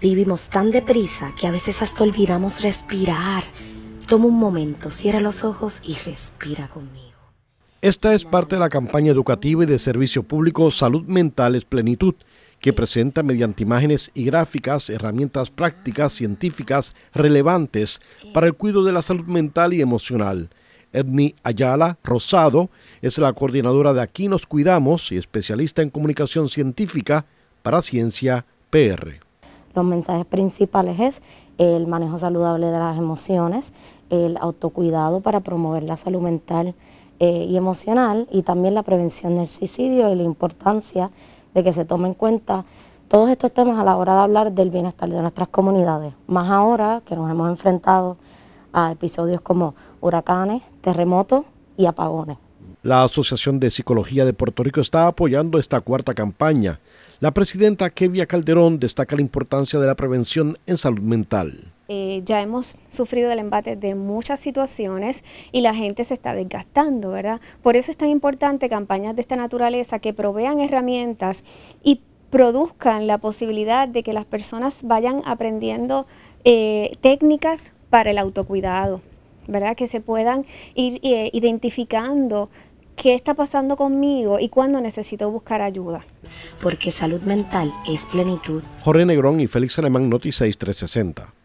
Vivimos tan deprisa que a veces hasta olvidamos respirar. Toma un momento, cierra los ojos y respira conmigo. Esta es parte de la campaña educativa y de servicio público Salud Mental es Plenitud, que presenta mediante imágenes y gráficas herramientas prácticas científicas relevantes para el cuidado de la salud mental y emocional. Edni Ayala Rosado es la coordinadora de Aquí nos cuidamos y especialista en comunicación científica para Ciencia PR. Los mensajes principales es el manejo saludable de las emociones, el autocuidado para promover la salud mental eh, y emocional y también la prevención del suicidio y la importancia de que se tomen en cuenta todos estos temas a la hora de hablar del bienestar de nuestras comunidades. Más ahora que nos hemos enfrentado a episodios como huracanes, terremotos y apagones. La Asociación de Psicología de Puerto Rico está apoyando esta cuarta campaña. La presidenta Kevia Calderón destaca la importancia de la prevención en salud mental. Eh, ya hemos sufrido el embate de muchas situaciones y la gente se está desgastando, ¿verdad? Por eso es tan importante campañas de esta naturaleza que provean herramientas y produzcan la posibilidad de que las personas vayan aprendiendo eh, técnicas para el autocuidado, ¿verdad? Que se puedan ir eh, identificando qué está pasando conmigo y cuándo necesito buscar ayuda. Porque salud mental es plenitud. Jorge Negrón y Félix Alemán, Noti 6360.